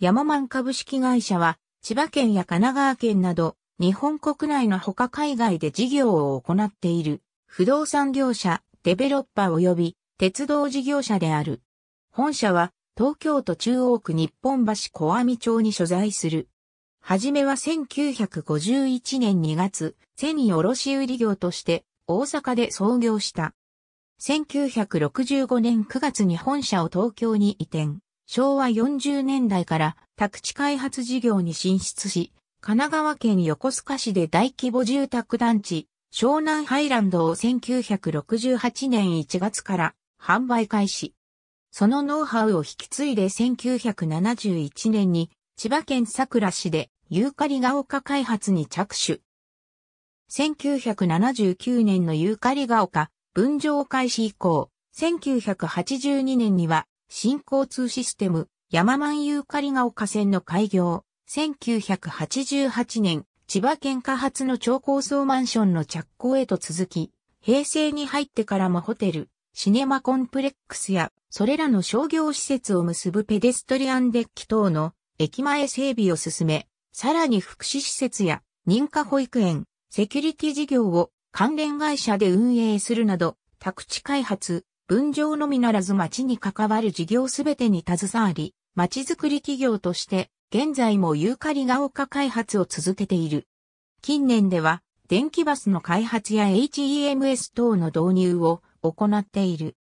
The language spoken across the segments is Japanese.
ヤママン株式会社は、千葉県や神奈川県など、日本国内の他海外で事業を行っている、不動産業者、デベロッパー及び、鉄道事業者である。本社は、東京都中央区日本橋小網町に所在する。はじめは1951年2月、セニ卸売業として大阪で創業した。1965年9月に本社を東京に移転。昭和40年代から宅地開発事業に進出し、神奈川県横須賀市で大規模住宅団地、湘南ハイランドを1968年1月から販売開始。そのノウハウを引き継いで1971年に千葉県佐倉市でユーカリが丘開発に着手。1979年のユーカリが丘分譲開始以降、1982年には新交通システム、山満有狩カが丘線の開業、1988年、千葉県下発の超高層マンションの着工へと続き、平成に入ってからもホテル、シネマコンプレックスや、それらの商業施設を結ぶペデストリアンデッキ等の駅前整備を進め、さらに福祉施設や認可保育園、セキュリティ事業を関連会社で運営するなど、宅地開発、分譲のみならず町に関わる事業すべてに携わり、町づくり企業として、現在もユーカリが丘開発を続けている。近年では、電気バスの開発や HEMS 等の導入を行っている。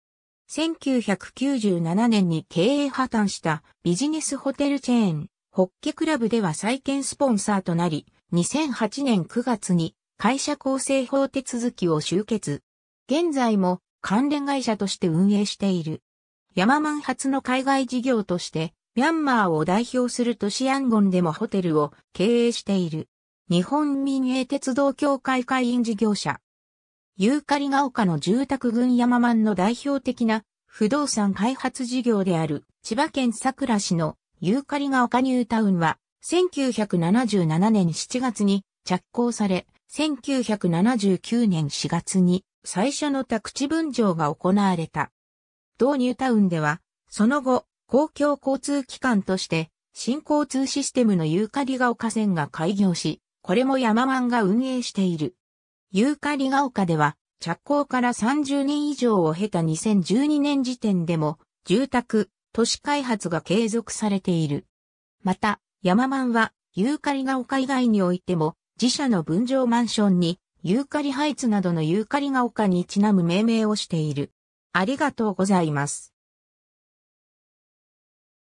1997年に経営破綻したビジネスホテルチェーン、ホッケクラブでは再建スポンサーとなり、2008年9月に会社構成法手続きを終結。現在も関連会社として運営している。ヤママン発の海外事業として、ミャンマーを代表する都市アンゴンでもホテルを経営している。日本民営鉄道協会会員事業者。ユーカリが丘の住宅群ヤママンの代表的な不動産開発事業である千葉県佐倉市のユーカリが丘ニュータウンは1977年7月に着工され、1979年4月に最初の宅地分譲が行われた。同ニュータウンでは、その後、公共交通機関として、新交通システムのユーカリが丘線が開業し、これもヤママンが運営している。ユーカリが丘では、着工から30年以上を経た2012年時点でも、住宅、都市開発が継続されている。また、ヤママンは、ユーカリが丘以外においても、自社の分譲マンションに、ユーカリハイツなどのユーカリが丘にちなむ命名をしている。ありがとうございます。